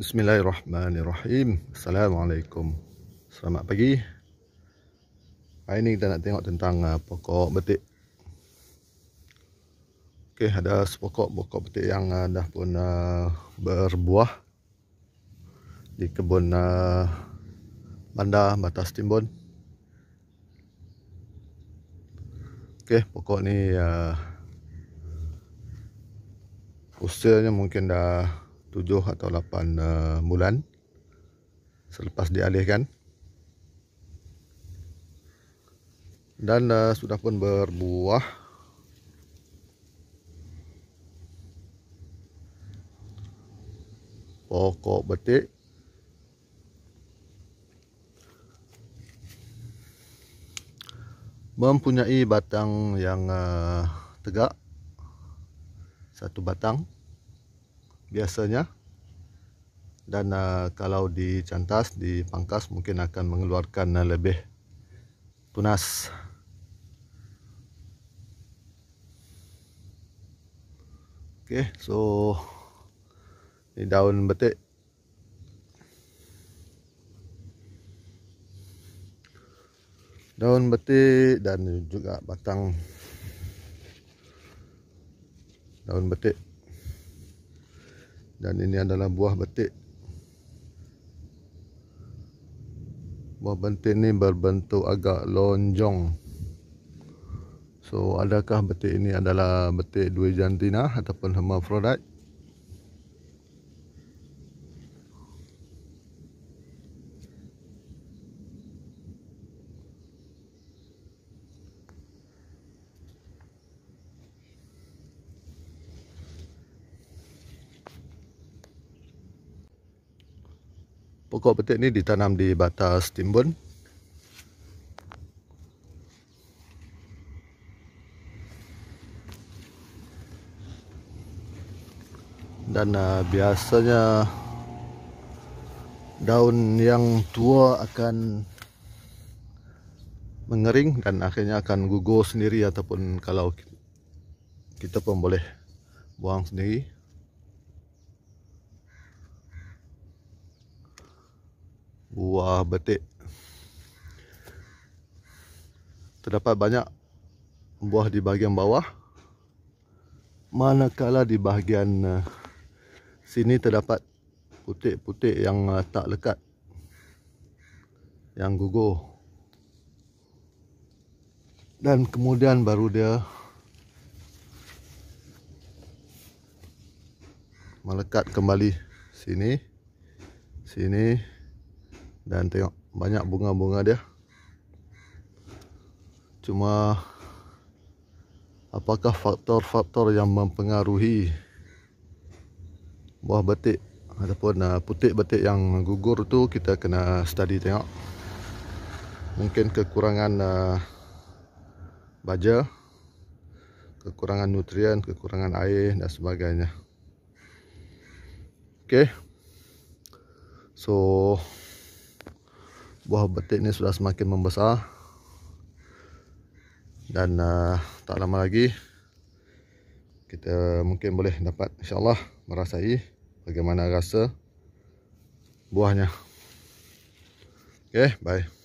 Bismillahirrahmanirrahim Assalamualaikum Selamat pagi Hari ni kita nak tengok tentang uh, pokok betik Ok ada sepokok pokok betik yang uh, dah pun uh, berbuah Di kebun uh, bandar batas timbun Ok pokok ni uh, Usianya mungkin dah tujuh atau lapan uh, bulan selepas dialihkan dan uh, sudah pun berbuah pokok betik mempunyai batang yang uh, tegak satu batang biasanya dan uh, kalau dicantas dipangkas mungkin akan mengeluarkan uh, lebih tunas Oke, okay, so ini daun betik. Daun betik dan juga batang daun betik dan ini adalah buah betik buah betik ni berbentuk agak lonjong so adakah betik ini adalah betik dua jantina ataupun hermaphrodite Pokok petik ni ditanam di batas timbun. Dan uh, biasanya daun yang tua akan mengering dan akhirnya akan gugur sendiri ataupun kalau kita pun boleh buang sendiri. buah betik terdapat banyak buah di bahagian bawah manakala di bahagian uh, sini terdapat putik-putik yang uh, tak lekat yang gugur dan kemudian baru dia melekat kembali sini sini dan tengok banyak bunga-bunga dia Cuma Apakah faktor-faktor yang mempengaruhi Buah betik Ataupun uh, putik betik yang gugur tu Kita kena study tengok Mungkin kekurangan uh, Baja Kekurangan nutrien Kekurangan air dan sebagainya Okay So buah betik ini sudah semakin membesar dan uh, tak lama lagi kita mungkin boleh dapat insyaAllah merasai bagaimana rasa buahnya ok bye